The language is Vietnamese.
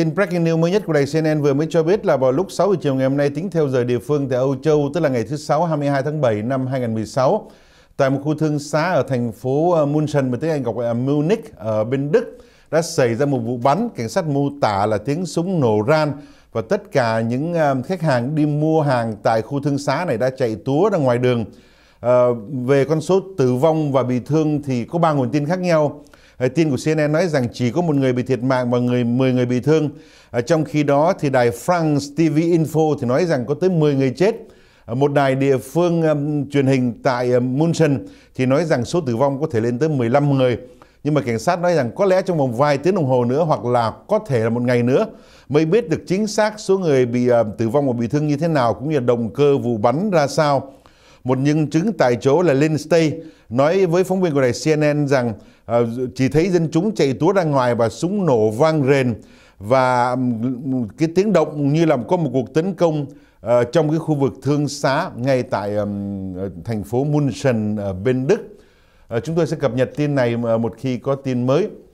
Tin breaking news mới nhất của đài CNN vừa mới cho biết là vào lúc 6 giờ chiều ngày hôm nay tính theo giờ địa phương tại Âu Châu, tức là ngày thứ Sáu 22 tháng 7 năm 2016, tại một khu thương xá ở thành phố ờ, München, mà tiếng Anh gọi là Munich ở bên Đức, đã xảy ra một vụ bắn, cảnh sát mô tả là tiếng súng nổ ran và tất cả những ờ, khách hàng đi mua hàng tại khu thương xá này đã chạy túa ra ngoài đường. À, về con số tử vong và bị thương thì có ba nguồn tin khác nhau. Ờ, tin của CNN nói rằng chỉ có một người bị thiệt mạng và người 10 người bị thương. Ờ, trong khi đó thì đài France TV Info thì nói rằng có tới 10 người chết. Ờ, một đài địa phương um, truyền hình tại um, Munchen thì nói rằng số tử vong có thể lên tới 15 người. Nhưng mà cảnh sát nói rằng có lẽ trong vòng vài tiếng đồng hồ nữa hoặc là có thể là một ngày nữa mới biết được chính xác số người bị uh, tử vong và bị thương như thế nào cũng như động cơ vụ bắn ra sao. Một nhân chứng tại chỗ là Lynn Stay nói với phóng viên của đài CNN rằng uh, chỉ thấy dân chúng chạy túa ra ngoài và súng nổ vang rền và cái tiếng động như là có một cuộc tấn công uh, trong cái khu vực thương xá ngay tại um, thành phố München ở bên Đức. Uh, chúng tôi sẽ cập nhật tin này một khi có tin mới.